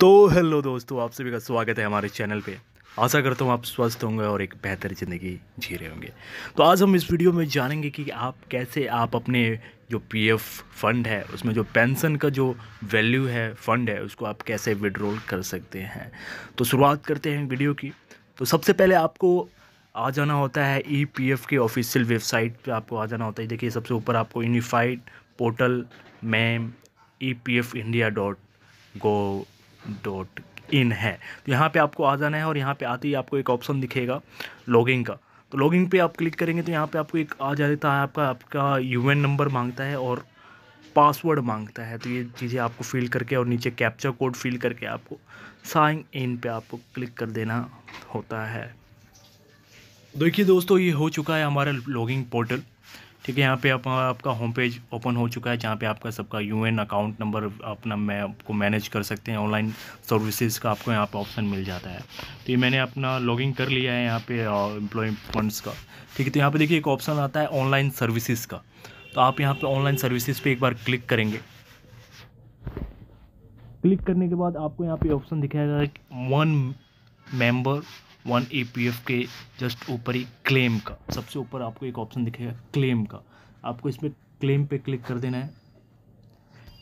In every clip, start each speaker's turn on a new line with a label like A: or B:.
A: तो हेलो दोस्तों आप सभी का स्वागत है हमारे चैनल पे आशा करता हूँ आप स्वस्थ होंगे और एक बेहतर ज़िंदगी जी रहे होंगे तो आज हम इस वीडियो में जानेंगे कि आप कैसे आप अपने जो पीएफ फंड है उसमें जो पेंशन का जो वैल्यू है फंड है उसको आप कैसे विड्रॉल कर सकते हैं तो शुरुआत करते हैं वीडियो की तो सबसे पहले आपको आ जाना होता है ई पी एफ के ऑफिशियल वेबसाइट पर आपको आ जाना होता है देखिए सबसे ऊपर आपको unified portal ma'am E P F India dot gov dot in है तो यहाँ पे आपको आ जाना है और यहाँ पे आते ही आपको एक ऑप्शन दिखेगा लॉगिंग का तो लॉगिंग पे आप क्लिक करेंगे तो यहाँ पे आपको एक आ जाता है आपका आपका यूएन नंबर मांगता है और पासवर्ड मांगता है तो ये चीज़ें आपको फिल करके और नीचे कैप्चर कोड फिल करके आपको साइन इन पे आपको क्लिक कर देना होता है देखिए दोस्तों ये हो चुका है हमारा लॉगिंग पोर्टल ठीक है यहाँ पे आप आपका होम पेज ओपन हो चुका है जहाँ पे आपका सबका यूएन अकाउंट नंबर अपना मैं आपको मैनेज कर सकते हैं ऑनलाइन सर्विसेज का आपको यहाँ पे ऑप्शन मिल जाता है तो ये मैंने अपना लॉगिंग कर लिया है यहाँ पे एम्प्लॉय फंड्स का ठीक है तो यहाँ पे देखिए एक ऑप्शन आता है ऑनलाइन सर्विसेज का तो आप यहाँ पर ऑनलाइन सर्विसेज पर एक बार क्लिक करेंगे क्लिक करने के बाद आपको यहाँ पे ऑप्शन दिखाया जाएगा वन मेंबर वन ए के जस्ट ऊपर ही क्लेम का सबसे ऊपर आपको एक ऑप्शन दिखेगा क्लेम का आपको इसमें क्लेम पे क्लिक कर देना है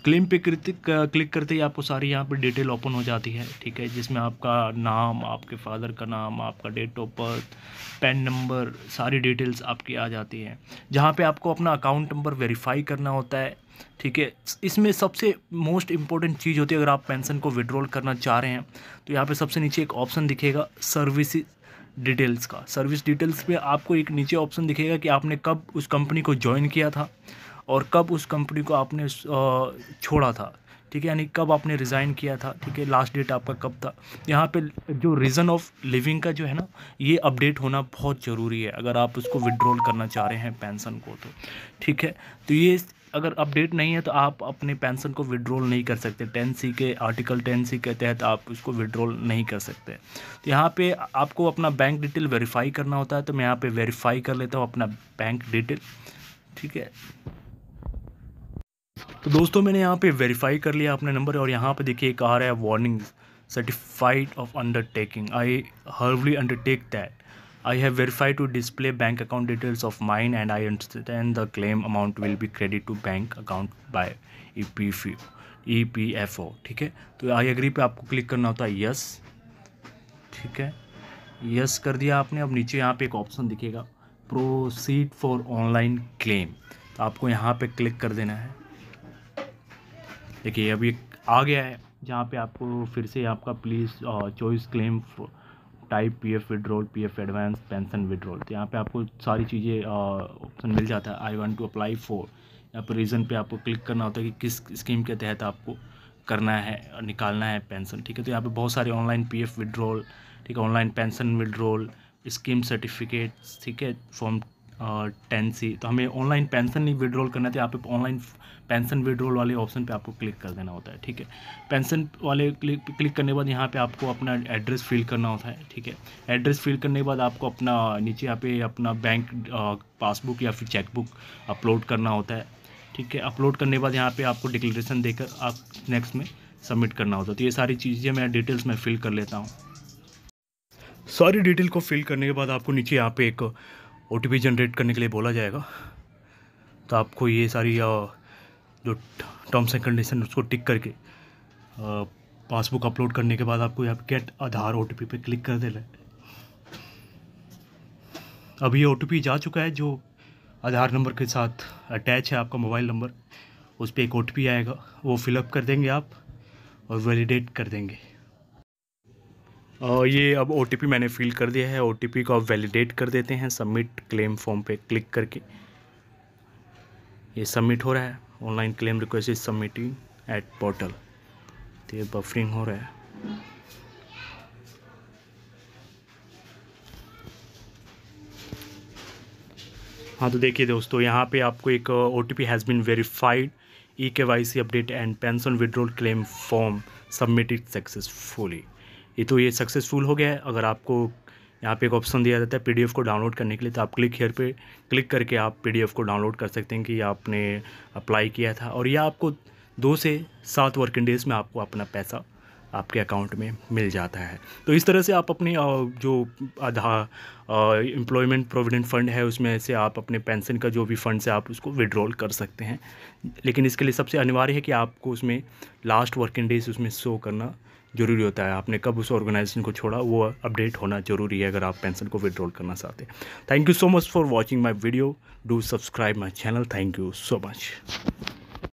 A: क्लेम पे क्लिक क्लिक करते ही आपको सारी यहाँ पर डिटेल ओपन हो जाती है ठीक है जिसमें आपका नाम आपके फादर का नाम आपका date of birth PAN number सारी डिटेल्स आपकी आ जाती हैं जहाँ पे आपको अपना अकाउंट नंबर वेरीफाई करना होता है ठीक है इसमें सबसे मोस्ट इम्पॉर्टेंट चीज़ होती है अगर आप पेंशन को विड्रॉल करना चाह रहे हैं तो यहाँ पर सबसे नीचे एक ऑप्शन दिखेगा सर्विस डिटेल्स का सर्विस डिटेल्स पर आपको एक नीचे ऑप्शन दिखेगा कि आपने कब उस कंपनी को ज्वाइन किया था और कब उस कंपनी को आपने छोड़ा था ठीक है यानी कब आपने रिज़ाइन किया था ठीक है लास्ट डेट आपका कब था यहाँ पे जो रीज़न ऑफ लिविंग का जो है ना ये अपडेट होना बहुत ज़रूरी है अगर आप उसको विड्रॉल करना चाह रहे हैं पेंशन को तो ठीक है तो ये अगर अपडेट नहीं है तो आप अपने पेंशन को विड्रॉल नहीं कर सकते टेन सी के आर्टिकल टेन सी के तहत आप उसको विड्रॉल नहीं कर सकते तो यहाँ पे आपको अपना बैंक डिटेल वेरीफाई करना होता है तो मैं यहाँ पे वेरीफाई कर लेता हूँ अपना बैंक डिटेल ठीक है तो दोस्तों मैंने यहाँ पे वेरीफाई कर लिया अपने नंबर और यहाँ पे देखिए एक आ रहा है warning certified of undertaking I hereby undertake that I have to display bank account details of mine and I understand the claim amount will be credit to bank account by E P F E P F O ठीक है तो I agree पे आपको click करना होता है yes ठीक है यस कर दिया आपने अब नीचे यहाँ पे एक ऑप्शन दिखेगा प्रोसीड फॉर ऑनलाइन क्लेम तो आपको यहाँ पे क्लिक कर देना है देखिए अब ये आ गया है जहाँ पे आपको फिर से आपका please choice claim type P F withdrawal P F advance pension withdrawal तो यहाँ पे आपको सारी चीज़ें ऑप्शन मिल जाता है I want to apply for यहाँ पर रीज़न पे आपको क्लिक करना होता है कि किस स्कीम के तहत आपको करना है निकालना है पेंशन ठीक है तो यहाँ पे बहुत सारे ऑनलाइन पी एफ विड्रोल ठीक है online pension withdrawal scheme certificate ठीक है फॉर्म टेन सी तो हमें ऑनलाइन पेंशन नहीं विड्रॉल करना था यहाँ पे ऑनलाइन पेंशन विड्रॉल वाले ऑप्शन पे आपको क्लिक कर देना होता है ठीक है पेंशन वाले क्लिक क्लिक करने के बाद यहाँ पे आपको अपना एड्रेस फिल करना होता है ठीक है एड्रेस फिल करने के बाद आपको अपना नीचे यहाँ पे अपना बैंक पासबुक या फिर चेकबुक अपलोड करना होता है ठीक है अपलोड करने के बाद यहाँ पर आपको डिक्लेरेशन देकर आप नेक्स्ट में सबमिट करना होता है तो ये सारी चीज़ें मैं डिटेल्स में फ़िल कर लेता हूँ सारी डिटेल को फिल करने के बाद आपको नीचे यहाँ पे एक ओ जनरेट करने के लिए बोला जाएगा तो आपको ये सारी जो टर्म्स एंड कंडीशन उसको टिक करके पासबुक अपलोड करने के बाद आपको यहाँ गेट आधार ओ पे क्लिक कर देना है अभी ये ओ जा चुका है जो आधार नंबर के साथ अटैच है आपका मोबाइल नंबर उस पर एक ओ आएगा वो फिलअप कर देंगे आप और वैलिडेट कर देंगे ये अब ओ मैंने फिल कर दिया है ओ को आप वैलिडेट कर देते हैं सबमिट क्लेम फॉर्म पे क्लिक करके ये सबमिट हो रहा है online claim request is submitting at portal तो ये बफरिंग हो रहा है हाँ तो देखिए दोस्तों यहाँ पे आपको एक O T P has been verified E K Y C update and pension withdrawal claim form submitted successfully ये तो ये सक्सेसफुल हो गया है अगर आपको यहाँ पे एक ऑप्शन दिया जाता है पीडीएफ को डाउनलोड करने के लिए तो आप क्लिक हेयर पे क्लिक करके आप पीडीएफ को डाउनलोड कर सकते हैं कि आपने अप्लाई किया था और यह आपको दो से सात वर्किंग डेज़ में आपको अपना पैसा आपके अकाउंट में मिल जाता है तो इस तरह से आप अपने जो आधा एम्प्लॉयमेंट प्रोविडेंट फ़ंड है उसमें से आप अपने पेंशन का जो भी फ़ंड से आप उसको विड्रॉल कर सकते हैं लेकिन इसके लिए सबसे अनिवार्य है कि आपको उसमें लास्ट वर्किंग डेज उसमें शो करना ज़रूरी होता है आपने कब उस ऑर्गेनाइजेशन को छोड़ा वो अपडेट होना ज़रूरी है अगर आप पेंशन को विड्रॉल करना चाहते हैं thank you so much for watching my video do subscribe my channel thank you so much